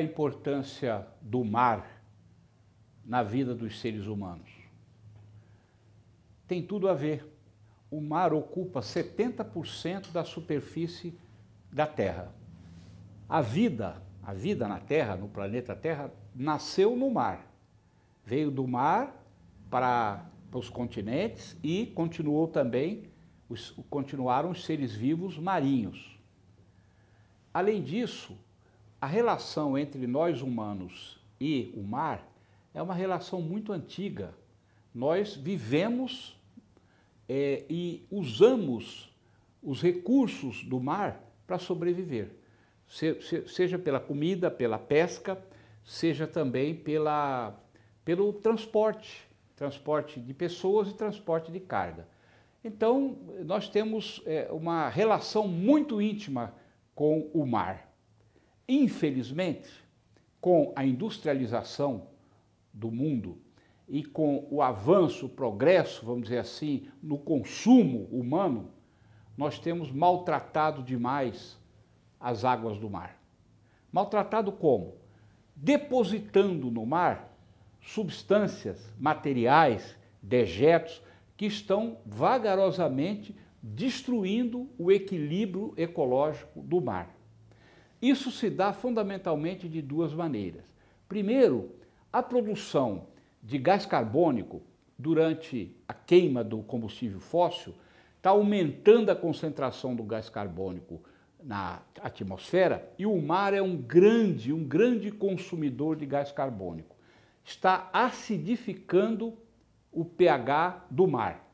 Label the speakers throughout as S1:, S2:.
S1: a importância do mar na vida dos seres humanos? Tem tudo a ver. O mar ocupa 70% da superfície da Terra. A vida, a vida na Terra, no planeta Terra, nasceu no mar. Veio do mar para, para os continentes e continuou também os, continuaram os seres vivos marinhos. Além disso, a relação entre nós humanos e o mar é uma relação muito antiga. Nós vivemos é, e usamos os recursos do mar para sobreviver, se, se, seja pela comida, pela pesca, seja também pela, pelo transporte transporte de pessoas e transporte de carga. Então, nós temos é, uma relação muito íntima com o mar. Infelizmente, com a industrialização do mundo e com o avanço, o progresso, vamos dizer assim, no consumo humano, nós temos maltratado demais as águas do mar. Maltratado como? Depositando no mar substâncias, materiais, dejetos que estão vagarosamente destruindo o equilíbrio ecológico do mar. Isso se dá fundamentalmente de duas maneiras. Primeiro, a produção de gás carbônico durante a queima do combustível fóssil está aumentando a concentração do gás carbônico na atmosfera e o mar é um grande, um grande consumidor de gás carbônico. Está acidificando o pH do mar.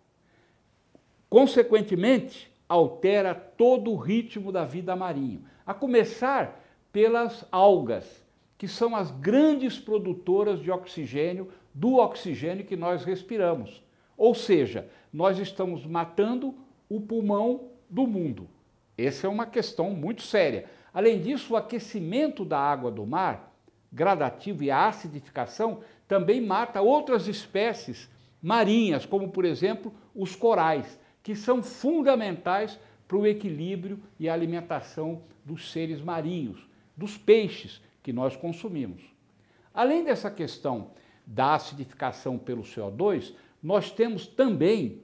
S1: Consequentemente, altera todo o ritmo da vida marinha, a começar pelas algas, que são as grandes produtoras de oxigênio, do oxigênio que nós respiramos. Ou seja, nós estamos matando o pulmão do mundo. Essa é uma questão muito séria. Além disso, o aquecimento da água do mar, gradativo e a acidificação, também mata outras espécies marinhas, como por exemplo os corais que são fundamentais para o equilíbrio e a alimentação dos seres marinhos, dos peixes que nós consumimos. Além dessa questão da acidificação pelo CO2, nós temos também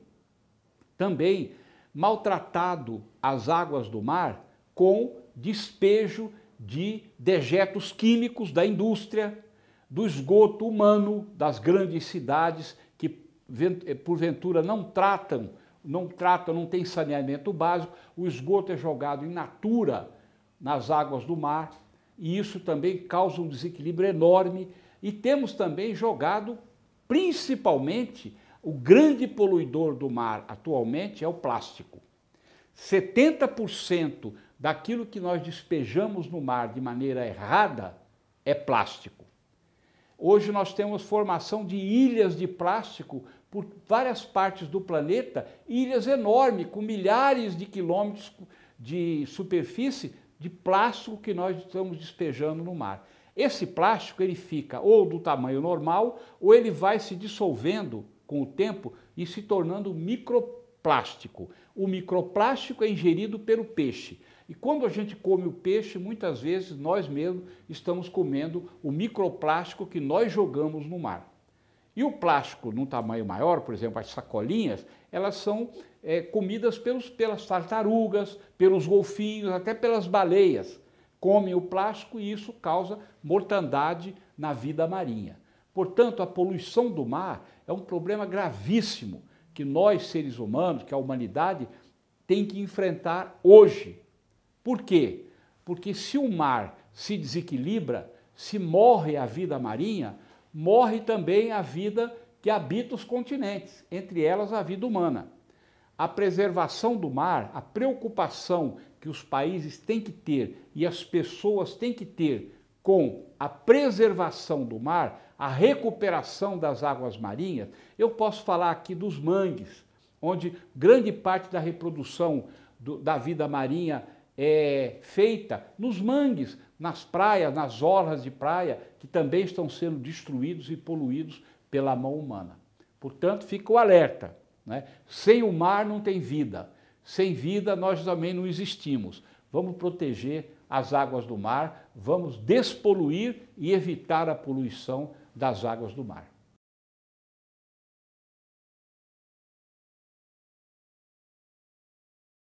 S1: também maltratado as águas do mar com despejo de dejetos químicos da indústria, do esgoto humano das grandes cidades que eh, porventura não tratam não trata, não tem saneamento básico, o esgoto é jogado em natura nas águas do mar e isso também causa um desequilíbrio enorme. E temos também jogado, principalmente, o grande poluidor do mar atualmente é o plástico. 70% daquilo que nós despejamos no mar de maneira errada é plástico. Hoje nós temos formação de ilhas de plástico por várias partes do planeta, ilhas enormes, com milhares de quilômetros de superfície de plástico que nós estamos despejando no mar. Esse plástico ele fica ou do tamanho normal, ou ele vai se dissolvendo com o tempo e se tornando microplástico. O microplástico é ingerido pelo peixe. E quando a gente come o peixe, muitas vezes nós mesmos estamos comendo o microplástico que nós jogamos no mar. E o plástico num tamanho maior, por exemplo, as sacolinhas, elas são é, comidas pelos, pelas tartarugas, pelos golfinhos, até pelas baleias. Comem o plástico e isso causa mortandade na vida marinha. Portanto, a poluição do mar é um problema gravíssimo que nós, seres humanos, que a humanidade, tem que enfrentar hoje por quê? Porque se o mar se desequilibra, se morre a vida marinha, morre também a vida que habita os continentes, entre elas a vida humana. A preservação do mar, a preocupação que os países têm que ter e as pessoas têm que ter com a preservação do mar, a recuperação das águas marinhas, eu posso falar aqui dos mangues, onde grande parte da reprodução do, da vida marinha é, feita nos mangues, nas praias, nas orlas de praia, que também estão sendo destruídos e poluídos pela mão humana. Portanto, fica o alerta: né? sem o mar não tem vida, sem vida nós também não existimos. Vamos proteger as águas do mar, vamos despoluir e evitar a poluição das águas do mar.